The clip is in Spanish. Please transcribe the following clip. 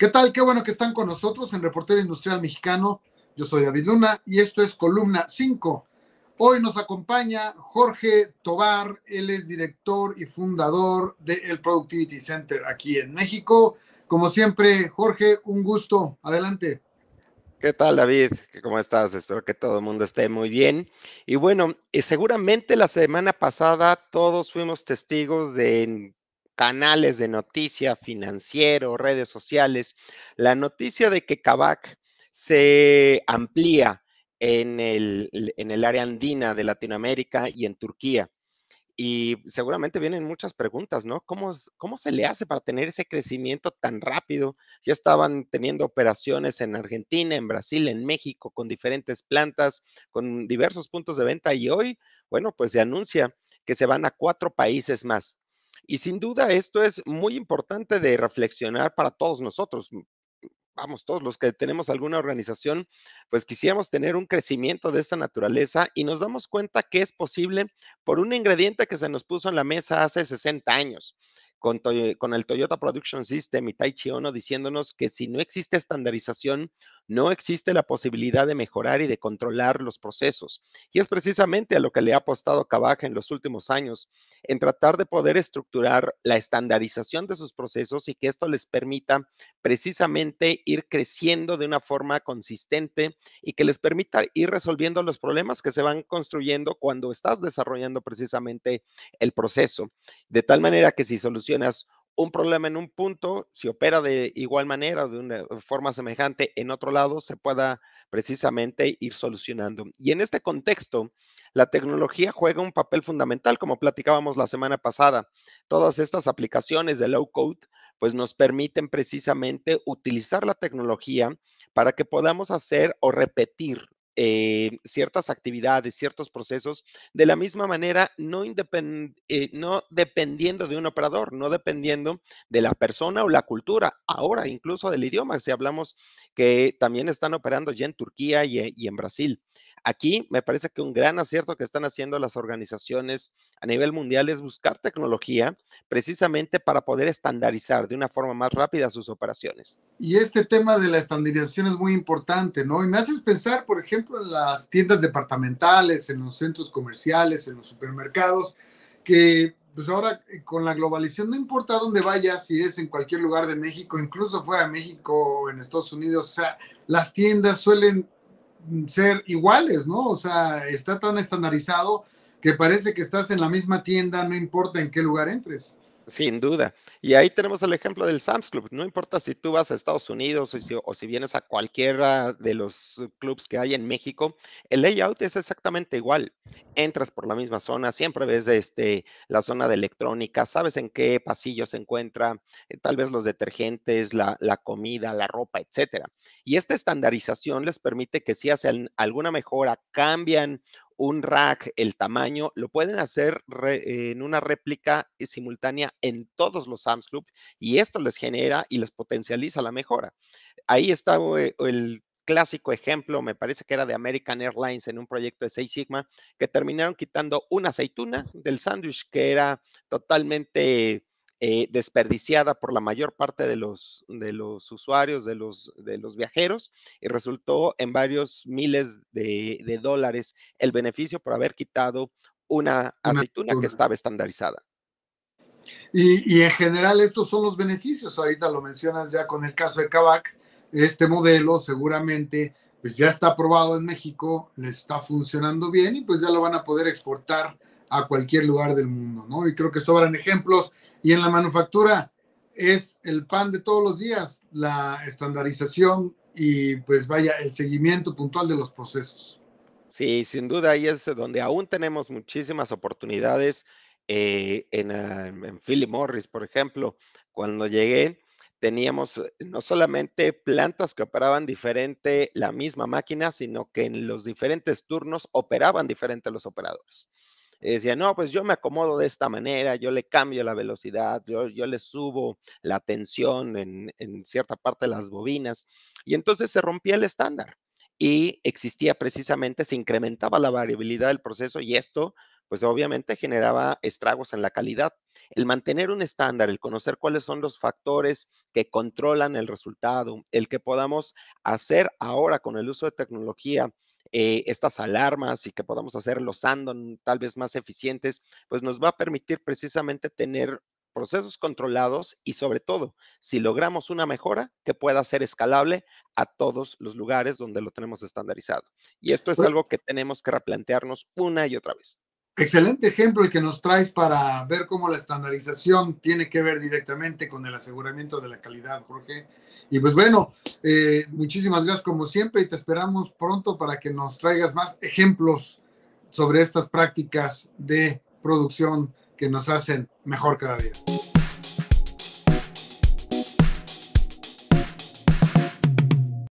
¿Qué tal? Qué bueno que están con nosotros en Reportero Industrial Mexicano. Yo soy David Luna y esto es Columna 5. Hoy nos acompaña Jorge Tobar, él es director y fundador del Productivity Center aquí en México. Como siempre, Jorge, un gusto. Adelante. ¿Qué tal, David? ¿Cómo estás? Espero que todo el mundo esté muy bien. Y bueno, eh, seguramente la semana pasada todos fuimos testigos de canales de noticia, financiero, redes sociales, la noticia de que Kavak se amplía en el, área andina de Latinoamérica y en Turquía. Y seguramente vienen muchas preguntas, ¿no? ¿Cómo, ¿Cómo se le hace para tener ese crecimiento tan rápido? Ya estaban teniendo operaciones en Argentina, en Brasil, en México, con diferentes plantas, con diversos puntos de venta y hoy, bueno, pues se anuncia que se van a cuatro países más. Y sin duda esto es muy importante de reflexionar para todos nosotros. Vamos, todos los que tenemos alguna organización, pues quisiéramos tener un crecimiento de esta naturaleza y nos damos cuenta que es posible por un ingrediente que se nos puso en la mesa hace 60 años, con, el Toyota Production System y Taichi Ono diciéndonos que si no existe estandarización, no existe la posibilidad de mejorar y de controlar los procesos. Y es precisamente a lo que le ha apostado Cabaja en los últimos años, en tratar de poder estructurar la estandarización de sus procesos y que esto les permita precisamente ir creciendo de una forma consistente y que les permita ir resolviendo los problemas que se van construyendo cuando estás desarrollando precisamente el proceso. De tal manera que si solucionas un problema en un punto, si opera de igual manera, o de una forma semejante en otro lado, se pueda precisamente ir solucionando. Y en este contexto, la tecnología juega un papel fundamental, como platicábamos la semana pasada. Todas estas aplicaciones de low code, pues nos permiten precisamente utilizar la tecnología para que podamos hacer o repetir eh, ciertas actividades, ciertos procesos, de la misma manera, eh, no, dependiendo de un operador, no dependiendo de la persona o la cultura, ahora incluso del idioma, si hablamos que también están operando ya en Turquía y, eh, y en Brasil. Aquí me parece que un gran acierto que están haciendo las organizaciones a nivel mundial es buscar tecnología precisamente para poder estandarizar de una forma más rápida sus operaciones. Y este tema de la estandarización es muy importante, ¿no? Y me haces pensar, por ejemplo, en las tiendas departamentales, en los centros comerciales, en los supermercados, que pues ahora eh, con la globalización, no importa dónde vayas, si es en cualquier lugar de México, incluso fuera de México o en Estados Unidos, o sea, las tiendas suelen ser iguales, ¿no? O sea, está tan estandarizado que parece que estás en la misma tienda, no importa en qué lugar entres. Sin duda. Y ahí tenemos el ejemplo del Sam's Club. No importa si tú vas a Estados Unidos o si, vienes a cualquiera de los eh, clubs que hay en México, el layout es exactamente igual. Entras por la misma zona, siempre ves este, la zona de electrónica, sabes en qué pasillo se encuentra, eh, tal vez los detergentes, la, comida, la ropa, etc. Y esta estandarización les permite que si hacen alguna mejora, cambian un rack, el tamaño, lo pueden hacer en una réplica simultánea en todos los Sam's Club y esto les genera y les potencializa la mejora. Ahí está eh, el clásico ejemplo, me parece que era de American Airlines en un proyecto de Seis Sigma, que terminaron quitando una aceituna del sándwich que era totalmente eh, desperdiciada por la mayor parte de los, de los usuarios, de los, de los viajeros, y resultó en varios miles de, dólares el beneficio por haber quitado una, aceituna que estaba estandarizada. Y, en general estos son los beneficios, ahorita lo mencionas ya con el caso de Kavak, este modelo seguramente pues ya está aprobado en México, le está funcionando bien y pues ya lo van a poder exportar a cualquier lugar del mundo, ¿no? Y creo que sobran ejemplos. Y en la manufactura es el pan de todos los días, la estandarización y pues vaya, el seguimiento puntual de los procesos. Sí, sin duda, ahí es donde aún tenemos muchísimas oportunidades. Eh, en, Philly Morris, por ejemplo, cuando llegué, teníamos eh, no solamente plantas que operaban diferente la misma máquina, sino que en los diferentes turnos operaban diferente los operadores. Eh, decía, no, pues yo me acomodo de esta manera, yo le cambio la velocidad, yo, le subo la tensión en, en cierta parte de las bobinas. Y entonces se rompía el estándar y existía precisamente, se incrementaba la variabilidad del proceso y esto pues obviamente generaba estragos en la calidad. El mantener un estándar, el conocer cuáles son los factores que controlan el resultado, el que podamos hacer ahora con el uso de tecnología eh, estas alarmas y que podamos hacer los andon tal vez más eficientes, pues nos va a permitir precisamente tener procesos controlados y sobre todo, si logramos una mejora, que pueda ser escalable a todos los lugares donde lo tenemos estandarizado. Y esto es pues algo que tenemos que replantearnos una y otra vez. Excelente ejemplo el que nos traes para ver cómo la estandarización tiene que ver directamente con el aseguramiento de la calidad, Jorge. Y pues bueno, eh, muchísimas gracias como siempre y te esperamos pronto para que nos traigas más ejemplos sobre estas prácticas de producción que nos hacen mejor cada día.